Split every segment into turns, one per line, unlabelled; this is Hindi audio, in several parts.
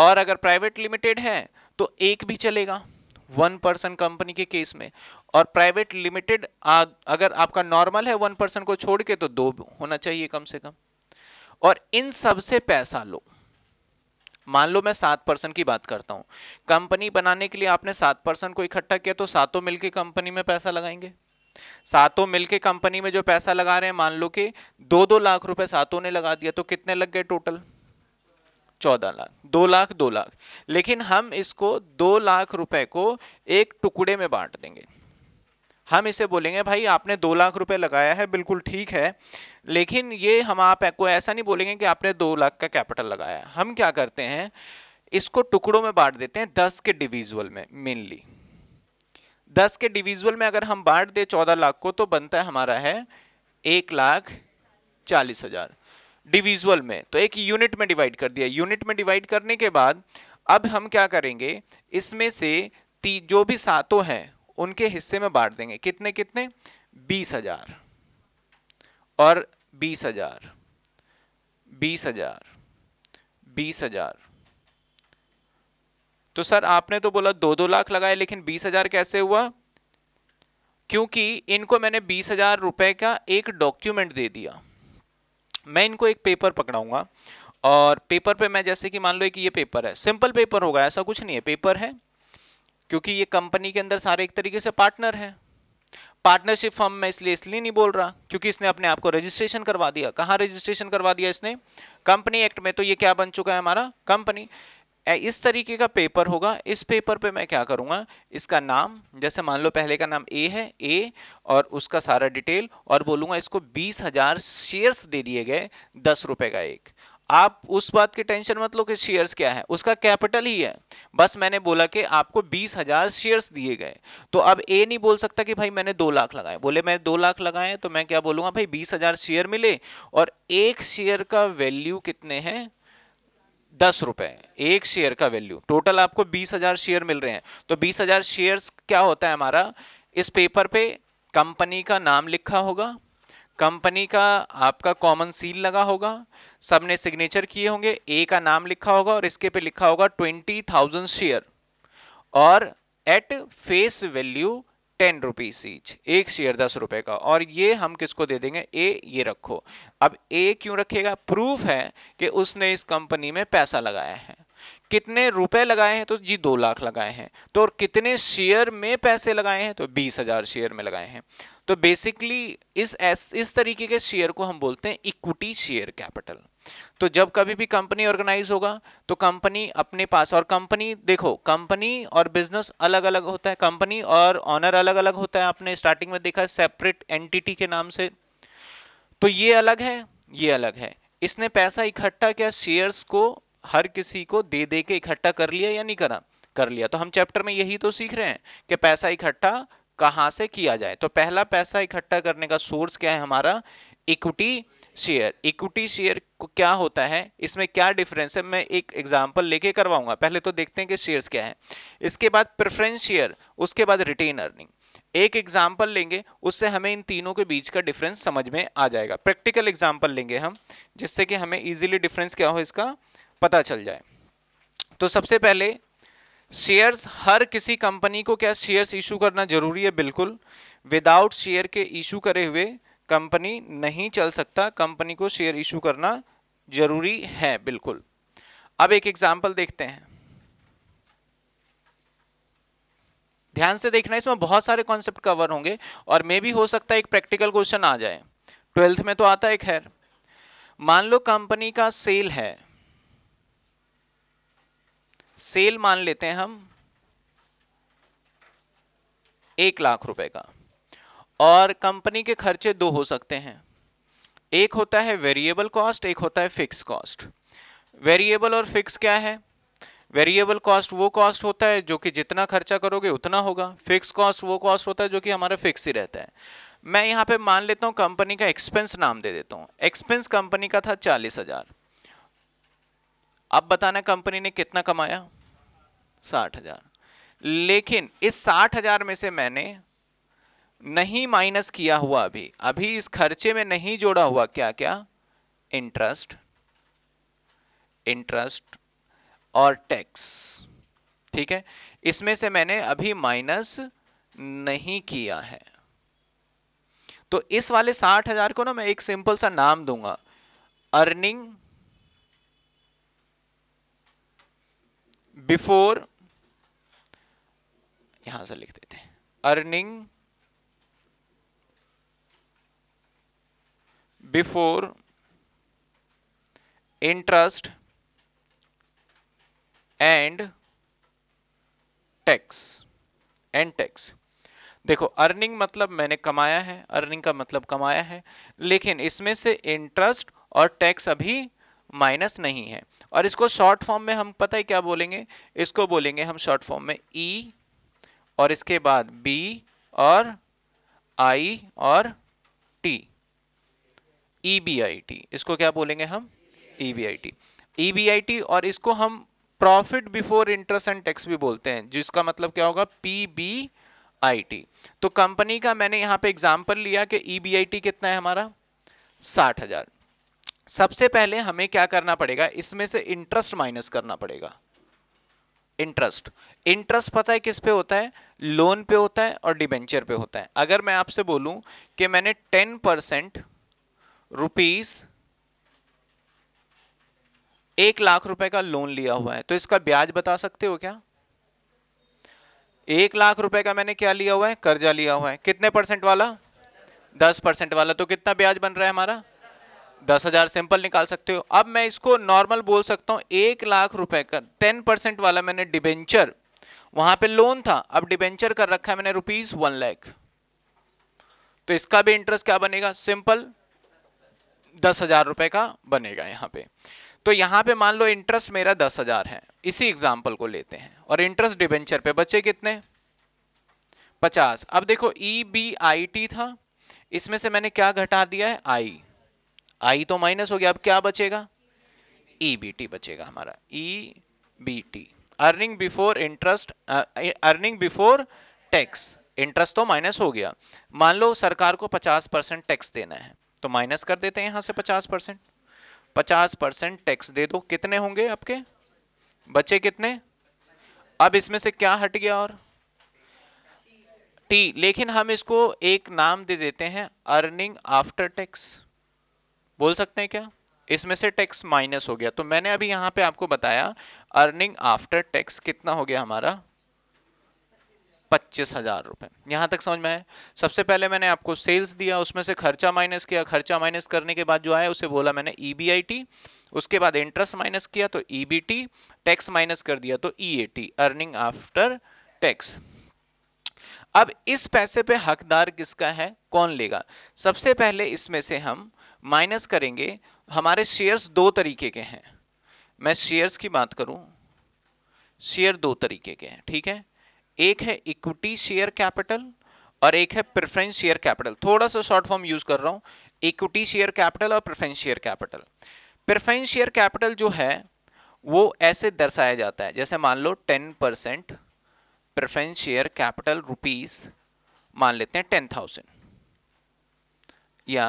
और अगर प्राइवेट लिमिटेड है तो एक भी चलेगा वन पर्सन कंपनी के केस में और प्राइवेट लिमिटेड अगर आपका नॉर्मल है वन पर्सन को छोड़ के तो दो होना चाहिए कम से कम और इन सबसे पैसा लो मान लो मैं सात पर्सन की बात करता हूं कंपनी बनाने के लिए आपने सात पर्सन को इकट्ठा किया तो सातों मिलके कंपनी में पैसा लगाएंगे सातों मिलके कंपनी में जो पैसा लगा रहे हैं मान लो कि दो दो लाख रुपए सातों ने लगा दिया तो कितने लग गए टोटल चौदह लाख दो लाख दो लाख लेकिन हम इसको दो लाख रुपए को एक टुकड़े में बांट देंगे हम इसे बोलेंगे भाई आपने दो लाख रुपए लगाया है बिल्कुल ठीक है लेकिन ये हम आपको ऐसा नहीं बोलेंगे कि आपने दो लाख का कैपिटल लगाया है हम क्या करते हैं इसको टुकड़ों में बांट देते हैं दस के डिविजुअल में मेनली दस के डिविजुअल में अगर हम बांट दे चौदह लाख को तो बनता है हमारा है एक लाख चालीस हजार डिविजुअल में तो एक यूनिट में डिवाइड कर दिया यूनिट में डिवाइड करने के बाद अब हम क्या करेंगे इसमें से जो भी सातों हैं उनके हिस्से में बांट देंगे कितने कितने बीस हजार और बीस हजार बीस हजार बीस हजार तो सर आपने तो बोला दो दो लाख लगाए लेकिन बीस हजार कैसे हुआ क्योंकि इनको मैंने बीस हजार रुपए का एक डॉक्यूमेंट दे दिया मैं इनको एक पेपर पकड़ाऊंगा और पेपर पे मैं जैसे कि मान लो कि ये पेपर है सिंपल पेपर होगा ऐसा कुछ नहीं है पेपर है क्योंकि ये कंपनी के अंदर सारे एक तरीके से पार्टनर है पार्टनरशिप फॉर्म में इसलिए इसलिए नहीं बोल रहा क्योंकि इसने अपने आप को रजिस्ट्रेशन करवा दिया कहाँ रजिस्ट्रेशन करवा दिया इसने कंपनी एक्ट में तो ये क्या बन चुका है हमारा कंपनी इस तरीके का पेपर होगा इस पेपर पे मैं क्या करूंगा इसका नाम जैसे मान लो पहले का नाम ए है ए और उसका सारा डिटेल और बोलूंगा इसको बीस हजार शेयर्स दे दिए गए दस रुपए का एक आप उस बात की टेंशन मत लो कि शेयर्स क्या है उसका कैपिटल ही है बस मैंने बोला कि आपको बीस हजार शेयर्स दिए गए तो अब ए नहीं बोल सकता कि भाई मैंने दो लाख लगाए बोले मैं दो लाख लगाए तो मैं क्या बोलूंगा भाई बीस हजार शेयर मिले और एक शेयर का वैल्यू कितने हैं दस रुपए एक शेयर का वैल्यू टोटल आपको बीस हजार शेयर मिल रहे हैं तो बीस हजार शेयर क्या होता है हमारा इस पेपर पे कंपनी का नाम लिखा होगा कंपनी का आपका कॉमन सील लगा होगा सबने सिग्नेचर किए होंगे ए का नाम लिखा होगा और इसके पे लिखा होगा ट्वेंटी थाउजेंड शेयर और at face value ten rupees each एक शेयर दस रुपए का और ये हम किसको दे देंगे ए ये रखो अब ए क्यों रखेगा प्रूफ है कि उसने इस कंपनी में पैसा लगाया है कितने रुपए लगाए हैं तो जी दो लाख लगाए हैं तो और कितने शेयर में पैसे लगाए हैं तो बीस हजार शेयर में लगाए हैं तो बेसिकली इस एस, इस तरीके के शेयर को हम बोलते हैं इक्विटी शेयर कैपिटल तो जब कभी भी कंपनी ऑर्गेनाइज होगा तो कंपनी अपने पास और कंपनी देखो कंपनी और बिजनेस अलग अलग होता है कंपनी और ऑनर अलग अलग होता है आपने स्टार्टिंग में देखा सेपरेट एंटिटी के नाम से तो ये अलग है ये अलग है इसने पैसा इकट्ठा किया शेयर्स को हर किसी को दे दे के इकट्ठा कर लिया या नहीं करा कर लिया तो हम चैप्टर में यही तो सीख रहे हैं कि पैसा इकट्ठा कहां से किया जाए तो पहला पैसा इकट्ठा करने का सोर्स क्या है हमारा इक्विटी शेयर इक्विटी शेयर क्या होता है इसमें क्या डिफरेंस है मैं एक एग्जांपल लेके करवाऊंगा पहले तो देखते हैं कि शेयर्स क्या है इसके बाद प्रेफरेंस शेयर उसके बाद रिटेन अर्निंग एक एग्जांपल लेंगे उससे हमें इन तीनों के बीच का डिफरेंस समझ में आ जाएगा प्रैक्टिकल एग्जाम्पल लेंगे हम जिससे कि हमें इजिली डिफरेंस क्या हो इसका पता चल जाए तो सबसे पहले शेयर्स हर किसी कंपनी को क्या शेयर्स इशू करना जरूरी है बिल्कुल विदाउट शेयर के इशू करे हुए कंपनी नहीं चल सकता कंपनी को शेयर इशू करना जरूरी है बिल्कुल अब एक एग्जाम्पल देखते हैं ध्यान से देखना इसमें बहुत सारे कॉन्सेप्ट कवर होंगे और मे भी हो सकता है एक प्रैक्टिकल क्वेश्चन आ जाए ट्वेल्थ में तो आता है खैर मान लो कंपनी का सेल है सेल मान लेते हैं हम एक लाख रुपए का और कंपनी के खर्चे दो हो सकते हैं एक होता है वेरिएबल कॉस्ट एक होता है फिक्स कॉस्ट वेरिएबल और फिक्स क्या है वेरिएबल कॉस्ट वो कॉस्ट होता है जो कि जितना खर्चा करोगे उतना होगा फिक्स कॉस्ट वो कॉस्ट होता है जो कि हमारा फिक्स ही रहता है मैं यहाँ पे मान लेता हूँ कंपनी का एक्सपेंस नाम दे देता हूँ एक्सपेंस कंपनी का था चालीस हजार अब बताना कंपनी ने कितना कमाया साठ हजार लेकिन इस साठ हजार में से मैंने नहीं माइनस किया हुआ अभी अभी इस खर्चे में नहीं जोड़ा हुआ क्या क्या इंटरेस्ट इंटरेस्ट और टैक्स ठीक है इसमें से मैंने अभी माइनस नहीं किया है तो इस वाले साठ हजार को ना मैं एक सिंपल सा नाम दूंगा अर्निंग बिफोर यहां से लिख देते earning before interest and tax and tax देखो अर्निंग मतलब मैंने कमाया है अर्निंग का मतलब कमाया है लेकिन इसमें से इंटरेस्ट और टैक्स अभी माइनस नहीं है और इसको शॉर्ट फॉर्म में हम पता है क्या बोलेंगे इसको बोलेंगे हम शॉर्ट फॉर्म में ई e और इसके बाद बी और आई और T E B I T इसको क्या बोलेंगे हम E B I T E B I T और इसको हम profit before interest and tax भी बोलते हैं जिसका मतलब क्या होगा पी बी आई टी तो कंपनी का मैंने यहां पे एग्जाम्पल लिया कि ई बी आई टी कितना है हमारा साठ हजार सबसे पहले हमें क्या करना पड़ेगा इसमें से इंटरेस्ट माइनस करना पड़ेगा इंटरेस्ट इंटरेस्ट पता है किस पे होता है लोन पे होता है और डिबेंचर पे होता है अगर मैं आपसे बोलूं कि मैंने 10 परसेंट रुपीज एक लाख रुपए का लोन लिया हुआ है तो इसका ब्याज बता सकते हो क्या एक लाख रुपए का मैंने क्या लिया हुआ है कर्जा लिया हुआ है कितने परसेंट वाला दस परसेंट वाला तो कितना ब्याज बन रहा है हमारा दस हजार सिंपल निकाल सकते हो अब मैं इसको नॉर्मल बोल सकता हूँ एक लाख रुपए का टेन परसेंट वाला मैंने डिबेंचर वहां पे लोन था अब डिबेंचर कर रखा है मैंने रुपीज वन लैख तो इसका भी इंटरेस्ट क्या बनेगा सिंपल दस हजार रुपए का बनेगा यहाँ पे तो यहाँ पे मान लो इंटरेस्ट मेरा दस हजार है इसी एग्जाम्पल को लेते हैं और इंटरेस्ट डिबेंचर पे बचे कितने पचास अब देखो ई बी आई टी था इसमें से मैंने क्या घटा दिया है आई आई तो माइनस हो गया अब क्या बचेगा ई बी टी बचेगा हमारा E B T earning before interest earning before tax interest तो माइनस हो गया मान लो सरकार को 50 परसेंट टैक्स देना है तो माइनस कर देते हैं यहां से 50 परसेंट पचास परसेंट टैक्स दे दो कितने होंगे आपके बचे कितने अब इसमें से क्या हट गया और टी लेकिन हम इसको एक नाम दे देते हैं अर्निंग आफ्टर टैक्स बोल सकते हैं क्या इसमें से टैक्स माइनस हो गया तो मैंने अभी यहां पे आपको बताया अर्निंग आफ्टर टैक्स कितना हो गया हमारा पच्चीस हजार रुपए यहां तक समझ में आया सबसे पहले मैंने आपको सेल्स दिया उसमें से खर्चा माइनस किया खर्चा माइनस करने के बाद जो आया उसे बोला मैंने ईबीआईटी e उसके बाद इंटरेस्ट माइनस किया तो ईबीटी टैक्स माइनस कर दिया तो ईएटी अर्निंग आफ्टर टैक्स अब इस पैसे पे हकदार किसका है कौन लेगा सबसे पहले इसमें से हम माइनस करेंगे हमारे शेयर्स दो तरीके के हैं मैं शेयर्स की बात करूं शेयर दो तरीके के हैं ठीक है एक है इक्विटी शेयर कैपिटल और एक है प्रेफरेंस शेयर कैपिटल थोड़ा सा शॉर्ट फॉर्म यूज कर रहा हूं इक्विटी शेयर कैपिटल और preference share capital preference share capital जो है वो ऐसे दर्शाया जाता है जैसे मान लो 10 percent preference share capital rupees मान लेते हैं 10,000 या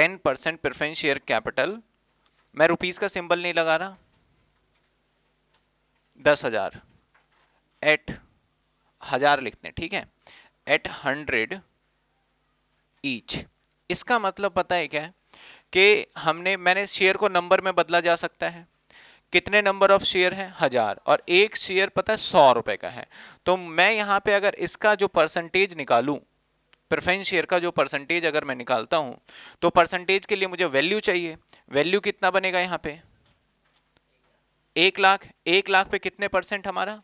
ten percent preference share capital मैं रुपीज का सिंबल नहीं लगा रहा दस हजार एट हजार लिखते हैं ठीक है एट हंड्रेड ईच इसका मतलब पता है क्या है कि हमने मैंने शेयर को नंबर में बदला जा सकता है कितने नंबर ऑफ शेयर हैं हजार और एक शेयर पता है सौ रुपए का है तो मैं यहां पे अगर इसका जो परसेंटेज निकालूं प्रेफरेंस शेयर का जो परसेंटेज अगर मैं निकालता हूं तो परसेंटेज के लिए मुझे वैल्यू चाहिए वैल्यू कितना बनेगा यहाँ पे एक लाख एक लाख पे कितने परसेंट हमारा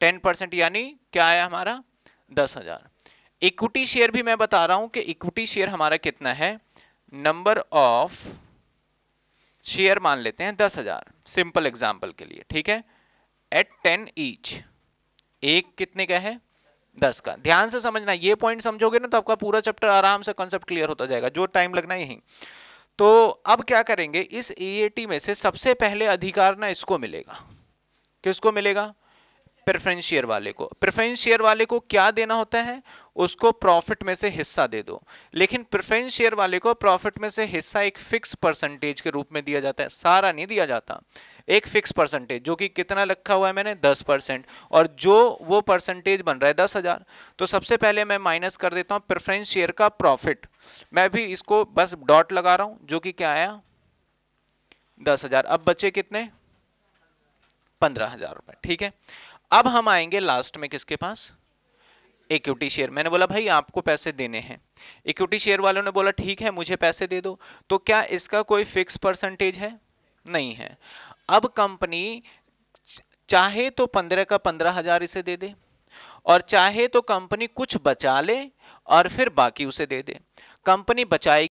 टेन परसेंट यानी क्या आया हमारा दस हजार इक्विटी शेयर भी मैं बता रहा हूं कि इक्विटी शेयर हमारा कितना है नंबर ऑफ शेयर मान लेते हैं दस हजार सिंपल एग्जाम्पल के लिए ठीक है एट टेन ईच एक कितने का है दस का ध्यान से समझना ये पॉइंट समझोगे ना तो आपका पूरा चैप्टर आराम से कॉन्सेप्ट क्लियर होता जाएगा जो टाइम लगना यही तो अब क्या करेंगे इस ए में से सबसे पहले अधिकार ना इसको मिलेगा किसको मिलेगा प्रेफरेंस शेयर वाले को प्रेफरेंस शेयर वाले को क्या देना होता है उसको प्रॉफिट में से हिस्सा दे दो लेकिन प्रेफरेंस शेयर वाले को प्रॉफिट में से हिस्सा एक फिक्स परसेंटेज के रूप में दिया जाता है सारा नहीं दिया जाता एक फिक्स परसेंटेज जो कि कितना रखा हुआ है मैंने दस परसेंट और जो वो परसेंटेज बन रहा है दस हजार तो सबसे पहले मैं माइनस कर देता हूं प्रेफरेंस शेयर का प्रॉफिट मैं भी इसको बस डॉट लगा रहा हूं जो कि क्या आया दस हजार अब बचे कितने पंद्रह हजार रुपए ठीक है अब हम आएंगे लास्ट में किसके पास इक्विटी शेयर मैंने बोला भाई आपको पैसे देने हैं इक्विटी शेयर वालों ने बोला ठीक है मुझे पैसे दे दो तो क्या इसका कोई फिक्स परसेंटेज है नहीं है अब कंपनी चाहे तो पंद्रह का पंद्रह हजार इसे दे दे और चाहे तो कंपनी कुछ बचा ले और फिर बाकी उसे दे दे कंपनी बचाएगी